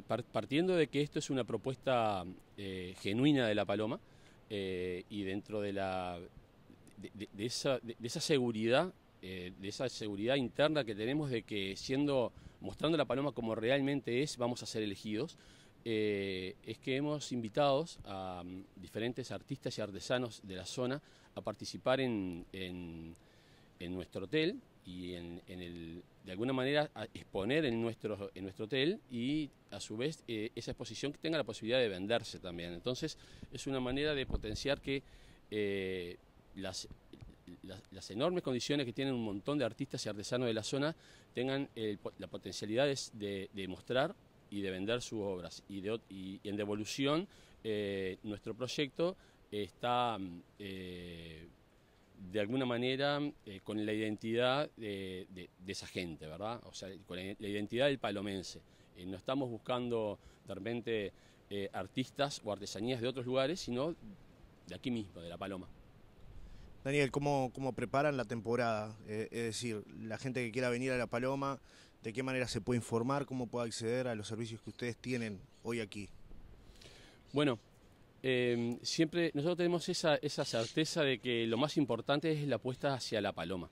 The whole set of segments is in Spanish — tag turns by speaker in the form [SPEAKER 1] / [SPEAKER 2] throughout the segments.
[SPEAKER 1] partiendo de que esto es una propuesta eh, genuina de la Paloma eh, y dentro de la de, esa, de, esa, seguridad eh, de esa seguridad interna que tenemos de que siendo mostrando la Paloma como realmente es vamos a ser elegidos es que hemos invitado a mm, diferentes artistas y artesanos de la zona a participar en, nuestro hotel y en el de alguna manera exponer en nuestro, en nuestro hotel y a su vez eh, esa exposición que tenga la posibilidad de venderse también. Entonces es una manera de potenciar que eh, las, las, enormes condiciones que tienen un montón de artistas y artesanos de la zona tengan la potencialidad de, mostrar y de vender sus obras. Y, en devolución eh, nuestro proyecto está mm, de alguna manera eh, con la identidad de, esa gente, ¿verdad? O sea, con la, identidad del palomense. Eh, no estamos buscando de repente eh, artistas o artesanías de otros lugares, sino de aquí mismo, de La Paloma.
[SPEAKER 2] Daniel, ¿cómo, cómo preparan la temporada? es decir, la gente que quiera venir a La Paloma, ¿de qué manera se puede informar? ¿Cómo puede acceder a los servicios que ustedes tienen hoy aquí?
[SPEAKER 1] Bueno, Em, siempre nosotros tenemos esa, certeza de que lo más importante es la apuesta hacia la paloma,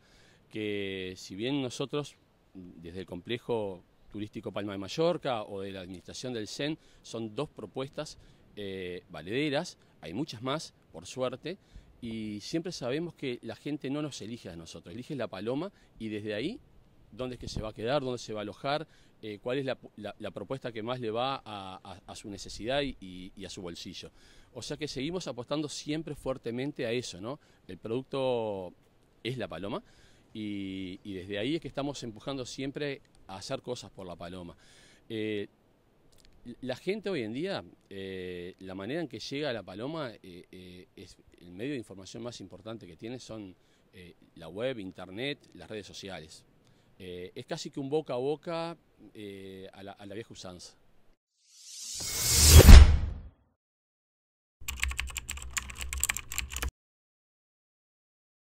[SPEAKER 1] que si bien nosotros desde el complejo turístico Palma de Mallorca o de la administración del CEN son dos propuestas eh, valederas, hay muchas más, por suerte, y siempre sabemos que la gente no nos elige a nosotros, elige la paloma y desde ahí dónde es que se va a quedar, dónde se va a alojar, eh, cuál es la, propuesta que más le va a, su necesidad y, a su bolsillo. O sea que seguimos apostando siempre fuertemente a eso, ¿no? El producto es la paloma y, desde ahí es que estamos empujando siempre a hacer cosas por la paloma. Eh, la gente hoy en día, eh, la manera en que llega a la paloma, es el medio de información más importante que tiene son la web, internet, las redes sociales eh, es casi que un boca a boca eh, a, la, a la vieja usanza.